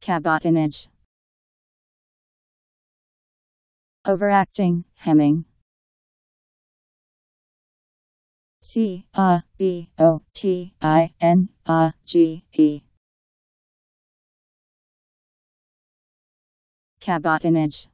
cabotinage, overacting, hemming. C A B O T I N A G E cabotinage.